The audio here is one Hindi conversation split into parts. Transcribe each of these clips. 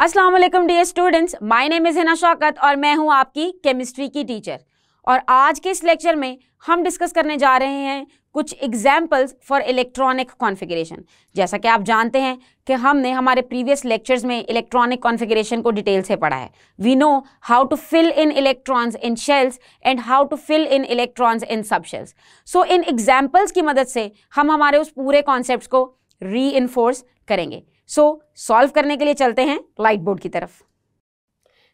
अस्सलाम वालेकुम dear students my name is Hina Shaukat और मैं हूं आपकी केमिस्ट्री की टीचर और आज के इस लेक्चर में हम डिस्कस करने जा रहे हैं कुछ एग्जाम्पल्स फॉर इलेक्ट्रॉनिक कॉन्फ़िगरेशन जैसा कि आप जानते हैं कि हमने हमारे प्रीवियस लेक्चर्स में इलेक्ट्रॉनिक कॉन्फ़िगरेशन को डिटेल से पढ़ा है we know how to fill in electrons in shells and how to fill in electrons in sub shells so in examples की मदद से हम हमारे उस पूरे कॉन्सेप्ट को री करेंगे सो so, सॉल्व करने के लिए चलते हैं लाइट बोर्ड की तरफ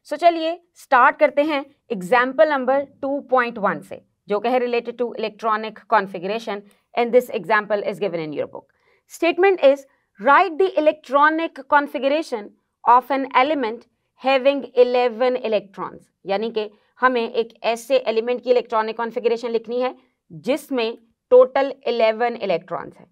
सो so, चलिए स्टार्ट करते हैं एग्जाम्पल नंबर 2.1 से जो कि है related to electronic configuration and this example is given in your book statement is right the electronic configuration of an element having 11 electrons यानी कि हमें एक ऐसे एलिमेंट की इलेक्ट्रॉनिक कॉन्फिग्रेशन लिखनी है जिसमें टोटल 11 इलेक्ट्रॉन्स हैं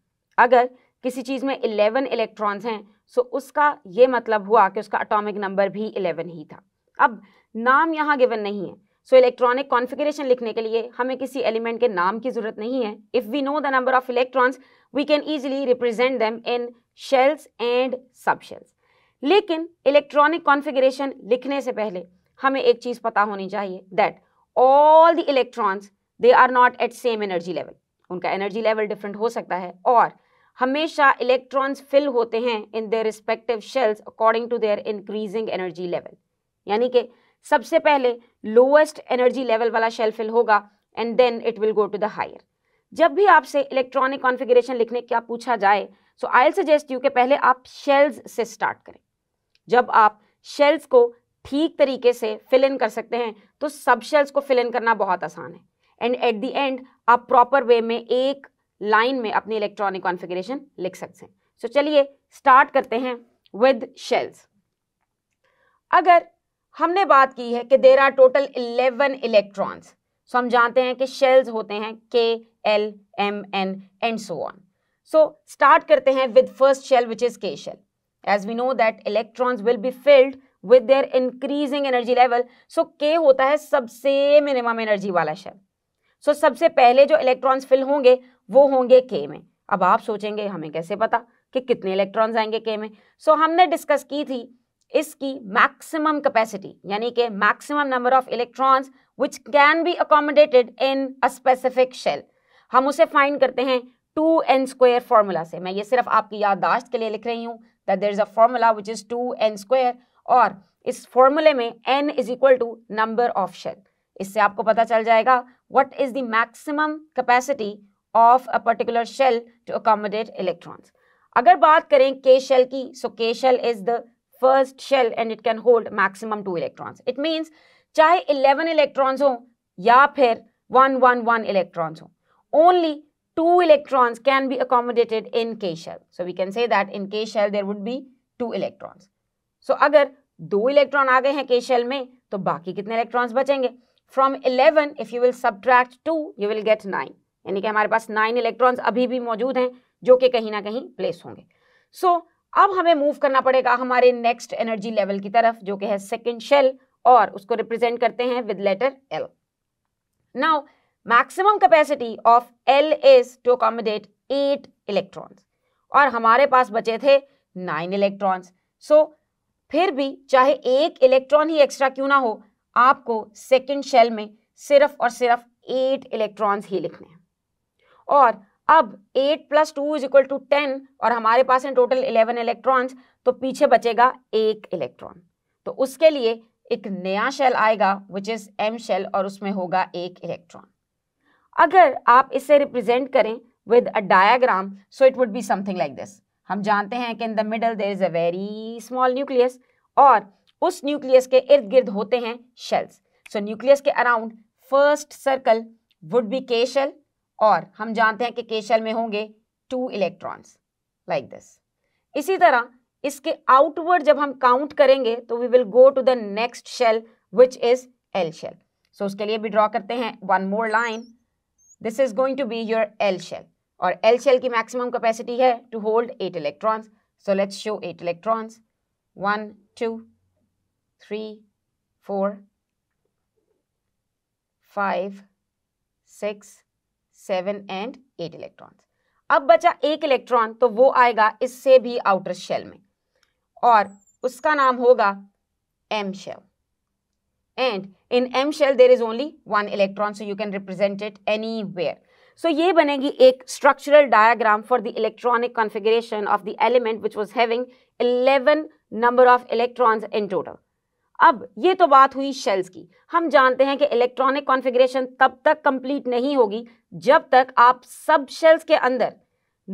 अगर किसी चीज़ में 11 इलेक्ट्रॉन्स हैं सो उसका ये मतलब हुआ कि उसका अटोमिक नंबर भी इलेवन ही था अब नाम यहाँ गिवन नहीं है सो इलेक्ट्रॉनिक कॉन्फ़िगरेशन लिखने के लिए हमें किसी एलिमेंट के नाम की ज़रूरत नहीं है if we know the number of electrons we can easily represent them in shells and सब शेल्स लेकिन इलेक्ट्रॉनिक कॉन्फ़िगरेशन लिखने से पहले हमें एक चीज़ पता होनी चाहिए that all the electrons they are not at same energy level उनका एनर्जी लेवल डिफरेंट हो सकता है और हमेशा इलेक्ट्रॉन्स फिल होते हैं in their respective shells according to their increasing energy level यानी कि सबसे पहले लोएस्ट एनर्जी लेवल वाला शेल फिल होगा and then it will go to the higher जब भी आपसे इलेक्ट्रॉनिक कॉन्फ़िगरेशन लिखने का पूछा जाए so I'll suggest you कि पहले आप शेल्स से स्टार्ट करें जब आप शेल्स को ठीक तरीके से फिल इन कर सकते हैं तो सब शेल्स को फिल इन करना बहुत आसान है एंड एट द एंड आप प्रॉपर वे में एक लाइन में अपनी इलेक्ट्रॉनिक कॉन्फ़िगरेशन लिख सकते हैं सो so, चलिए स्टार्ट करते हैं विद शेल्स अगर हमने बात की है कि there are total 11 electrons so हम जानते हैं कि शेल्स होते हैं K L M N and so on so start करते हैं with first shell which is K shell as we know that electrons will be filled with their increasing energy level so K होता है सबसे मिनिमम एनर्जी वाला शेल सो so, सबसे पहले जो इलेक्ट्रॉन्स फिल होंगे वो होंगे के में अब आप सोचेंगे हमें कैसे पता कि कितने इलेक्ट्रॉन्स आएंगे के में सो so, हमने डिस्कस की थी इसकी मैक्सिमम कैपेसिटी यानी कि maximum number of electrons which can be accommodated in a specific shell हम उसे फाइंड करते हैं टू एन स्क्वेयर फार्मूला से मैं ये सिर्फ आपकी याददाश्त के लिए लिख रही हूँ that there is a formula which is two n square और इस फॉर्मूले में n is equal to number of shell इससे आपको पता चल जाएगा what is the maximum capacity of a particular shell to accommodate electrons. Agar baat karein K shell ki, so K shell is the first shell and it can hold maximum two electrons. It means chahe 11 electrons ho ya phir 1, 1, 1 electrons ho. Only two electrons can be accommodated in K shell. So we can say that in K shell there would be two electrons. So agar do electron aage hain K shell mein, to baaki kitne electrons bachenge? From 11, if you will subtract 2, you will get 9. यानी कि हमारे पास नाइन इलेक्ट्रॉन्स अभी भी मौजूद हैं जो कि कहीं ना कहीं प्लेस होंगे सो so, अब हमें मूव करना पड़ेगा हमारे नेक्स्ट एनर्जी लेवल की तरफ जो कि है सेकेंड शेल और उसको रिप्रेजेंट करते हैं with letter L now maximum capacity of L is to accommodate eight electrons और हमारे पास बचे थे नाइन इलेक्ट्रॉन्स सो फिर भी चाहे एक इलेक्ट्रॉन ही एक्स्ट्रा क्यों ना हो आपको सेकेंड शेल में सिर्फ और सिर्फ एट इलेक्ट्रॉन्स ही लिखने हैं और अब eight plus two is equal to ten और हमारे पास हैं टोटल इलेवन इलेक्ट्रॉन्स तो पीछे बचेगा एक इलेक्ट्रॉन तो उसके लिए एक नया शेल आएगा विच इज एम शेल और उसमें होगा एक इलेक्ट्रॉन अगर आप इसे रिप्रेजेंट करें with a diagram so it would be something like this हम जानते हैं कि in the middle there is a very small nucleus और उस न्यूक्लियस के इर्द गिर्द होते हैं शेल्स सो न्यूक्लियस के around first circle would be K shell और हम जानते हैं कि के शेल में होंगे टू इलेक्ट्रॉन्स लाइक दिस इसी तरह इसके आउटवर्ड जब हम काउंट करेंगे तो we will go to the next shell which is L shell so उसके लिए भी ड्रॉ करते हैं one more line this is going to be your L shell और एल शेल की मैक्सिमम कैपेसिटी है to hold eight electrons so let's show eight electrons one two three four five six seven and eight electron अब बचा एक इलेक्ट्रॉन तो वो आएगा इससे भी आउटर शेल में और उसका नाम होगा M shell and in M shell there is only one electron so you can represent it anywhere so ये बनेगी एक structural diagram for the electronic configuration of the element which was having eleven number of electrons in total अब ये तो बात हुई शेल्स की हम जानते हैं कि इलेक्ट्रॉनिक कॉन्फ़िगरेशन तब तक कंप्लीट नहीं होगी जब तक आप सब शेल्स के अंदर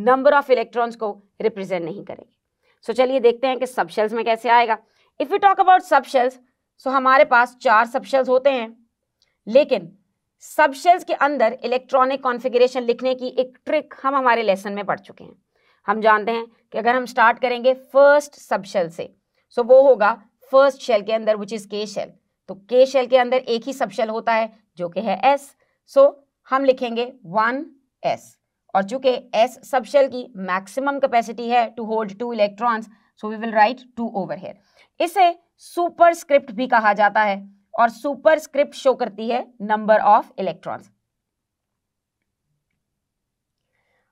नंबर ऑफ इलेक्ट्रॉन्स को रिप्रेजेंट नहीं करेंगे सो so, चलिए देखते हैं कि सब शेल्स में कैसे आएगा इफ़ यू टॉक अबाउट सब शेल्स सो हमारे पास चार सब शेल्स होते हैं लेकिन सब शेल्स के अंदर इलेक्ट्रॉनिक कॉन्फ़िगरेशन लिखने की एक ट्रिक हम हमारे लेसन में पढ़ चुके हैं हम जानते हैं कि अगर हम स्टार्ट करेंगे फर्स्ट सबशेल से सो so वो होगा फर्स्ट शेल के अंदर विच इज के शेल तो के शेल के अंदर एक ही सब शेल होता है जो कि है एस सो so, हम लिखेंगे वन एस और चूंकि एस सब शेल की मैक्सिमम कैपेसिटी है to hold two electrons so we will write two over here इसे सुपर स्क्रिप्ट भी कहा जाता है और सुपर स्क्रिप्ट शो करती है नंबर ऑफ इलेक्ट्रॉन्स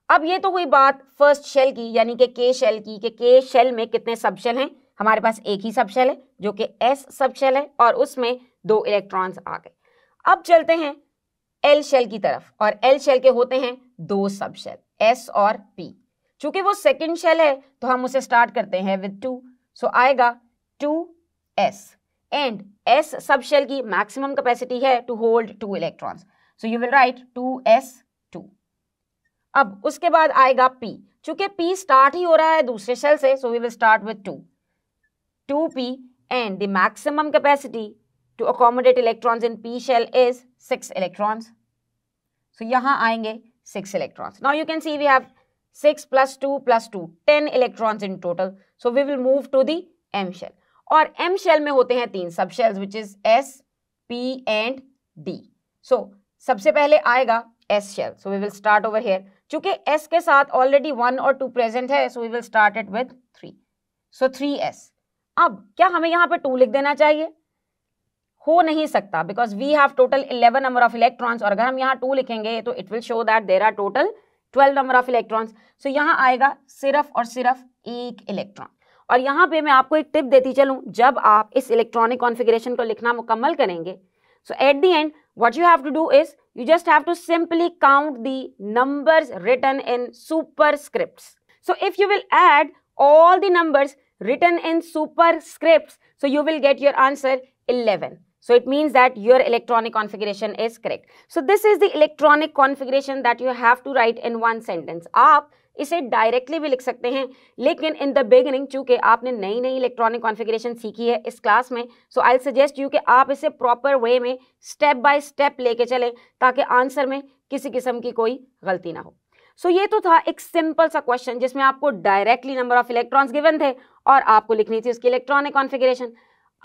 अब ये तो हुई बात फर्स्ट शेल की यानी कि के शेल की के शेल में कितने सब शेल हैं हमारे पास एक ही सबशेल है जो कि एस सबशेल है और उसमें दो इलेक्ट्रॉन्स आ गए अब चलते हैं एल शेल की तरफ और एल शेल के होते हैं दो सबशेल एस और पी चूंकि वो सेकेंड शेल है तो हम उसे स्टार्ट करते हैं विद टू सो आएगा two s and s subshell की मैक्सिमम कैपेसिटी है to hold two electrons so you will write two s two अब उसके बाद आएगा पी चूंकि पी स्टार्ट ही हो रहा है दूसरे शेल से so we will start with two 2p and the maximum capacity to accommodate electrons in p shell is 6 electrons. So, यहाँ आएंगे 6 electrons. Now, you can see we have 6 plus 2 plus 2, 10 electrons in total. So, we will move to the m shell. और m shell में होते हैं तीन सब shells which is s, p and d. So, सबसे पहले आएगा s shell. So, we will start over here. चूंकि s के साथ already 1 और 2 present है, so we will start it with 3. So, 3s. अब क्या हमें यहां पे टू लिख देना चाहिए हो नहीं सकता because we have total eleven number of electrons और अगर हम यहां टू लिखेंगे तो it will show that there are total twelve number of electrons so यहां आएगा सिर्फ और सिर्फ एक इलेक्ट्रॉन और यहां पे मैं आपको एक टिप देती चलूं जब आप इस इलेक्ट्रॉनिक कॉन्फिग्रेशन को लिखना मुकम्मल करेंगे so at the end you have to do is you just have to simply count the the numbers in superscript so if you will add all the numbers written in superscripts. So you will get your answer 11. So it means that your electronic configuration is correct. So this is the electronic configuration that you have to write in one sentence. aap इसे डायरेक्टली भी लिख सकते हैं लेकिन इन द बिगिनिंग चूंकि आपने नई नई इलेक्ट्रॉनिक कॉन्फ़िगरेशन सीखी है इस क्लास में सो आई सजेस्ट यू कि आप इसे प्रॉपर वे में स्टेप बाय स्टेप लेके चलें ताकि आंसर में किसी किस्म की कोई गलती ना हो सो so, ये तो था एक सिंपल सा क्वेश्चन जिसमें आपको directly number of electrons given थे और आपको लिखनी थी उसकी इलेक्ट्रॉनिक कॉन्फिगरेशन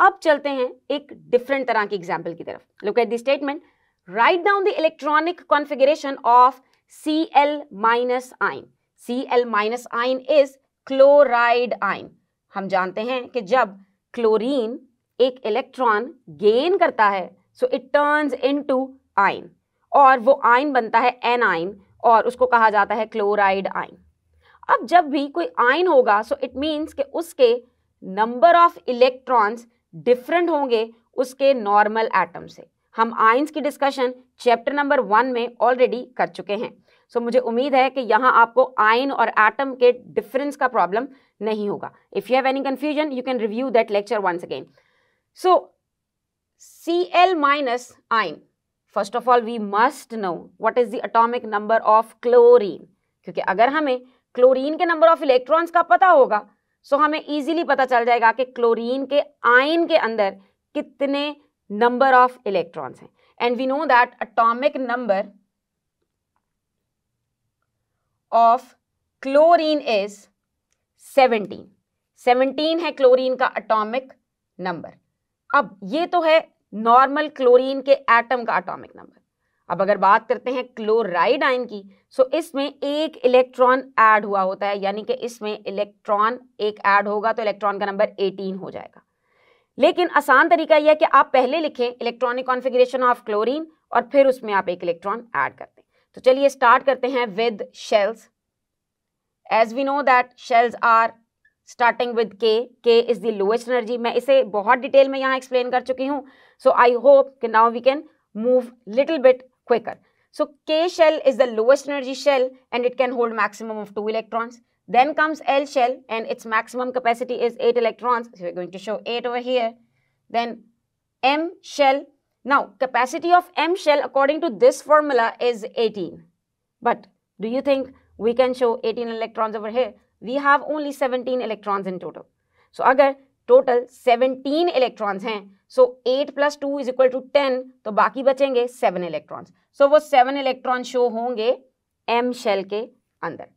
अब चलते हैं एक डिफरेंट तरह की एग्जाम्पल की तरफ look at the statement write down the electronic configuration of C L minus ion C L minus ion is chloride ion हम जानते हैं कि जब क्लोरीन एक इलेक्ट्रॉन गेन करता है so it turns into ion और वो आयन बनता है एन आइन और उसको कहा जाता है क्लोराइड आइन अब जब भी कोई आइन होगा सो इट मीन्स कि उसके नंबर ऑफ इलेक्ट्रॉन्स डिफरेंट होंगे उसके नॉर्मल एटम से हम आइंस की डिस्कशन चैप्टर नंबर वन में ऑलरेडी कर चुके हैं सो so, मुझे उम्मीद है कि यहाँ आपको आयन और एटम के डिफरेंस का प्रॉब्लम नहीं होगा if you have any confusion you can review that lecture once again so C L minus ion first of all we must know what is the number of chlorine क्योंकि अगर हमें क्लोरीन के नंबर ऑफ इलेक्ट्रॉन्स का पता होगा सो हमें इजीली पता चल जाएगा कि क्लोरीन के आयन के अंदर कितने नंबर ऑफ इलेक्ट्रॉन्स हैं and we know that atomic number of chlorine is 17 17 है क्लोरीन का अटोमिक नंबर अब ये तो है नॉर्मल क्लोरीन के एटम का अटोमिक नंबर अब अगर बात करते हैं क्लोराइड आयन की सो इसमें एक इलेक्ट्रॉन ऐड हुआ होता है यानी कि इसमें इलेक्ट्रॉन एक ऐड होगा तो इलेक्ट्रॉन का नंबर 18 हो जाएगा लेकिन आसान तरीका यह है कि आप पहले लिखें इलेक्ट्रॉनिक कॉन्फिग्रेशन ऑफ क्लोरीन और फिर उसमें आप एक इलेक्ट्रॉन ऐड करते हैं तो चलिए स्टार्ट करते हैं with shells as we know that shells are starting with K K is the lowest energy मैं इसे बहुत डिटेल detail यहाँ एक्सप्लेन कर चुकी हूँ सो आई होप कि now we can move little bit quicker So K shell is the lowest energy shell and it can hold maximum of 2 electrons. Then comes L shell and its maximum capacity is 8 electrons. So we're going to show 8 over here. Then M shell. Now capacity of M shell according to this formula is 18. But do you think we can show 18 electrons over here? we have only 17 electrons in total. So, agar total 17 electrons hain, so 8 plus 2 is equal to 10, to baki bachenge 7 electrons. So, wo 7 electrons show honge M shell ke andar.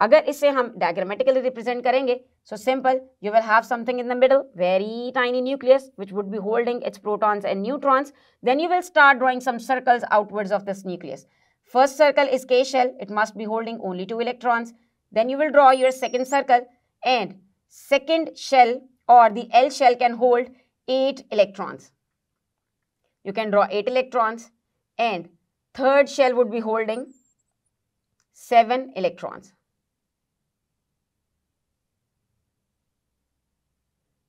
Agar isse hum diagrammatically represent karenge, so simple, you will have something in the middle, very tiny nucleus, which would be holding its protons and neutrons. Then you will start drawing some circles outwards of this nucleus. First circle is K shell, it must be holding only 2 electrons. Then you will draw your second circle and second shell or the L shell can hold 8 electrons. You can draw 8 electrons and third shell would be holding 7 electrons.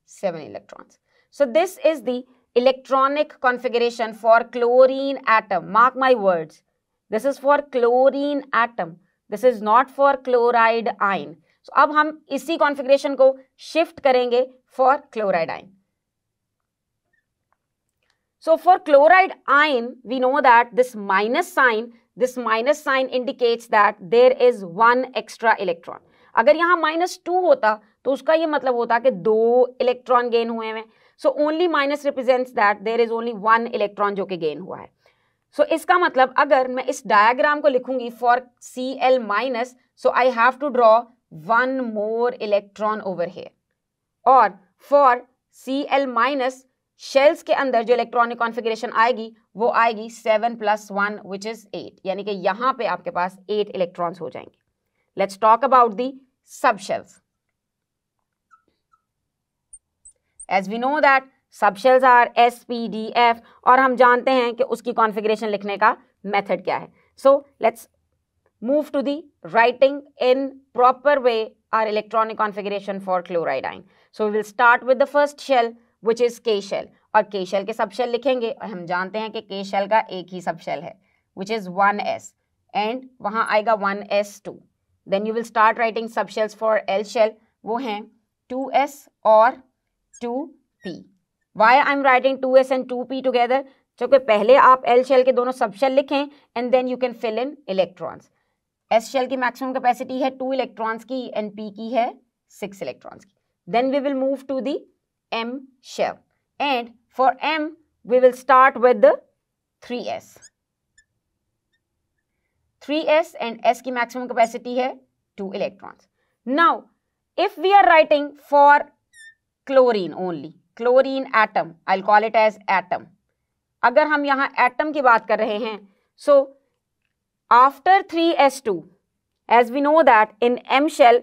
7 electrons. So this is the electronic configuration for chlorine atom. Mark my words. This is for chlorine atom. This is not for chloride ion so अब हम इसी कॉन्फ़िगरेशन को शिफ्ट करेंगे for chloride ion so for chloride ion we know that this minus sign this minus sign indicates that there is one extra electron अगर यहां माइनस टू होता तो उसका ये मतलब होता कि दो इलेक्ट्रॉन गेन हुए हैं so only minus represents that there is only one electron जो कि गेन हुआ है सो so, इसका मतलब अगर मैं इस डायग्राम को लिखूंगी for C L minus so I have to draw one more electron over here और for C L minus shells के अंदर जो इलेक्ट्रॉनिक कॉन्फ़िगरेशन आएगी वो आएगी seven plus one which is eight यानी कि यहाँ पे आपके पास एट इलेक्ट्रॉन्स हो जाएंगे let's talk about the subshells as we know that subshells are S P D F और हम जानते हैं कि उसकी कॉन्फ़िगरेशन लिखने का मेथड क्या है so let's move to the writing in proper way our electronic configuration for chloride ion so we will start with the first shell which is K shell और के शेल के सब शेल लिखेंगे और हम जानते हैं कि के शेल का एक ही सब शेल है which is one s and वहाँ आएगा one s two then you will start writing subshells for L shell वो हैं टू एस और two p why I am writing two s and two p together चूँकि पहले आप एल शेल के दोनों सब शेल लिखें and then you can fill in electrons s shell की मैक्सिमम कैपेसिटी है टू इलेक्ट्रॉन्स की एंड पी की है सिक्स इलेक्ट्रॉन्स की then we will move to the M shell and for M, we will start with the 3S. 3S and S की maximum capacity है 2 electrons. Now, if we are writing for chlorine only, chlorine atom I call it as atom अगर हम यहाँ एटम की बात कर रहे हैं so after three s two as we know that in M shell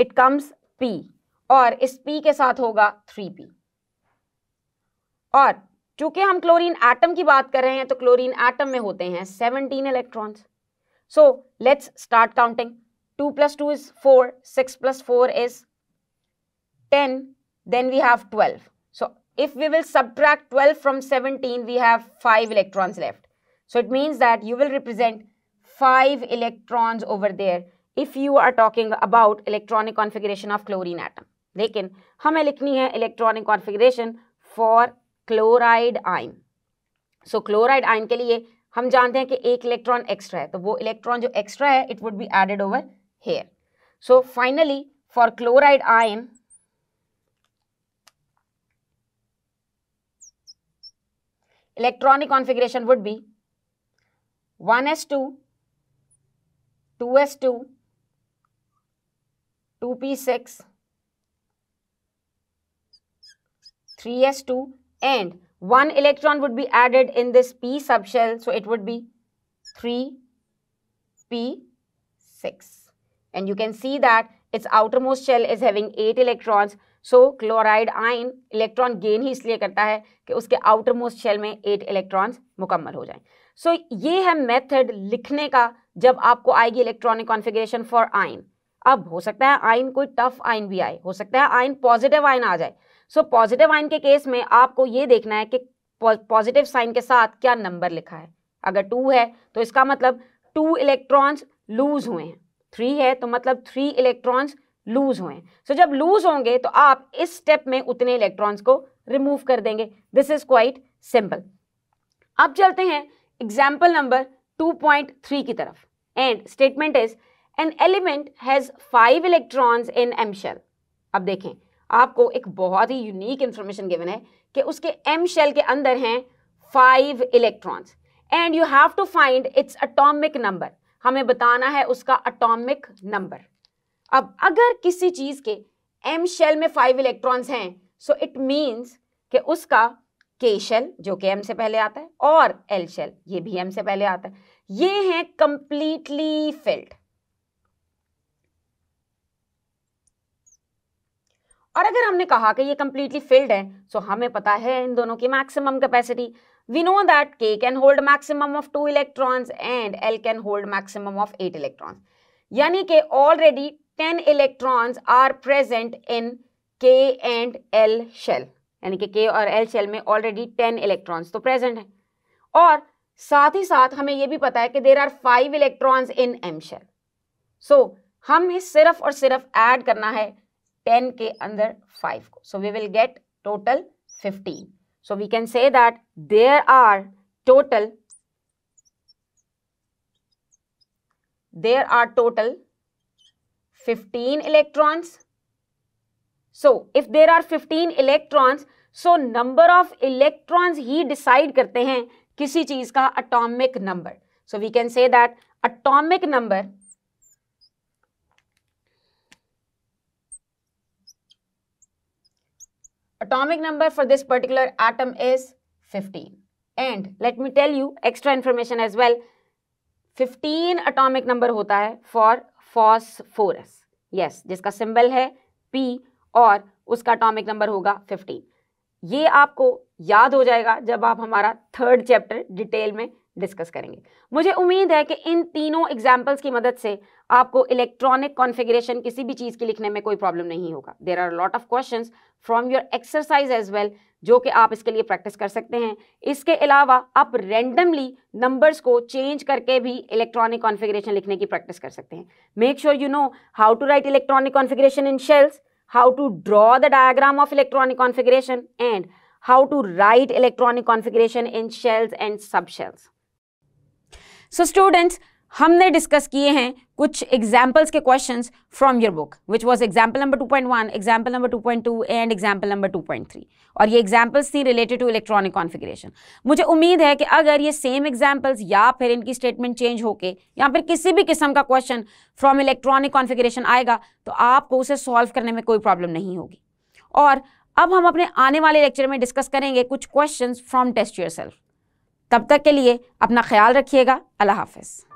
it comes p और इस पी के साथ होगा थ्री पी और चूंकि हम क्लोरीन एटम की बात कर रहे हैं तो क्लोरीन एटम में होते हैं seventeen electrons so let's start counting two plus two is four six plus four is ten then we have twelve if we will subtract 12 from 17, we have 5 electrons left. So it means that you will represent 5 electrons over there if you are talking about electronic configuration of chlorine atom. लेकिन हमें लिखनी है electronic configuration for chloride ion. So chloride ion के लिए हम जानते हैं कि एक electron extra है तो वो electron जो extra है it would be added over here. So finally for chloride ion electronic configuration would be 1s2, 2s2, 2p6, 3s2 and one electron would be added in this p subshell. So, it would be 3p6 and you can see that its outermost shell is having 8 electrons so chloride ion electron gain ही इसलिए करता है कि उसके आउटर मोस्ट शेल में एट इलेक्ट्रॉन्स मुकम्मल हो जाए सो so, ये है मेथड लिखने का जब आपको आएगी इलेक्ट्रॉनिक कॉन्फ़िगरेशन फॉर आयन अब हो सकता है आयन कोई टफ आयन भी आए हो सकता है आयन पॉजिटिव आयन आ जाए सो पॉजिटिव आयन के केस में आपको ये देखना है कि पॉजिटिव साइन के साथ क्या नंबर लिखा है अगर टू है तो इसका मतलब टू इलेक्ट्रॉन्स लूज हुए हैं थ्री है तो मतलब थ्री इलेक्ट्रॉन्स लूज हुए सो so, जब लूज होंगे तो आप इस स्टेप में उतने इलेक्ट्रॉन्स को रिमूव कर देंगे दिस इज क्वाइट सिंपल अब चलते हैं एग्जाम्पल नंबर 2.3 की तरफ and statement is an element has five electrons in M shell अब देखें आपको एक बहुत ही यूनिक इंफॉर्मेशन गिवन है कि उसके एम शेल के अंदर हैं five electrons and you have to find its atomic number हमें बताना है उसका अटोमिक नंबर अब अगर किसी चीज के एम शेल में फाइव इलेक्ट्रॉन्स हैं सो इट मीन्स कि उसका के शेल जो कि एम से पहले आता है और एल शेल ये भी एम से पहले आता है ये है कंप्लीटली फिल्ड और अगर हमने कहा कि ये कंप्लीटली फिल्ड है सो हमें पता है इन दोनों की maximum capacity we know that K can hold maximum of two electrons and L can hold maximum of eight electrons यानी कि already ten electrons are present in K and L shell यानी कि के और एल शेल में ऑलरेडी टेन इलेक्ट्रॉन्स तो प्रेजेंट हैं और साथ ही साथ हमें यह भी पता है कि there are five electrons in M shell so हमें सिर्फ और सिर्फ ऐड करना है टेन के अंदर फाइव को so we will get total fifteen so we can say that there are total there are total 15 electrons. So, if there are 15 electrons, so number of electrons ही decide करते हैं किसी चीज का atomic number. So, we can say that atomic number atomic number for this particular atom is 15. And let me tell you extra information as well. 15 atomic number hota hai for phosphorus yes जिसका सिंबल है पी और उसका अटोमिक नंबर होगा 15 ये आपको याद हो जाएगा जब आप हमारा थर्ड चैप्टर डिटेल में डिस्कस करेंगे मुझे उम्मीद है कि इन तीनों एग्जाम्पल्स की मदद से आपको इलेक्ट्रॉनिक कॉन्फ़िगरेशन किसी भी चीज़ की लिखने में कोई प्रॉब्लम नहीं होगा there are lot of question from your exercise as well जो कि आप इसके लिए प्रैक्टिस कर सकते हैं इसके अलावा आप रेंडमली नंबर्स को चेंज करके भी इलेक्ट्रॉनिक कॉन्फ़िगरेशन लिखने की प्रैक्टिस कर सकते हैं make sure you know how to write electronic configuration in shells how to draw the diagram of electronic configuration and how to write electronic configuration in shells and सब शेल्स सो स्टूडेंट्स हमने डिस्कस किए हैं कुछ एग्जाम्पल्स के question from your book which was example number 2.1, example number two point two and example number two point three और ये एग्जाम्पल्स थी रिलेटेड टू इलेक्ट्रॉनिक कॉन्फ़िगरेशन मुझे उम्मीद है कि अगर ये सेम एग्जाम्पल्स या फिर इनकी स्टेटमेंट चेंज होके या फिर किसी भी किस्म का क्वेश्चन फ्रॉम इलेक्ट्रॉनिक कॉन्फ़िगरेशन आएगा तो आपको उसे सॉल्व करने में कोई प्रॉब्लम नहीं होगी और अब हम अपने आने वाले लेक्चर में डिस्कस करेंगे कुछ क्वेश्चन फ्रॉम टेस्ट योर तब तक के लिए अपना ख्याल रखिएगा अल्लाह हाफिज़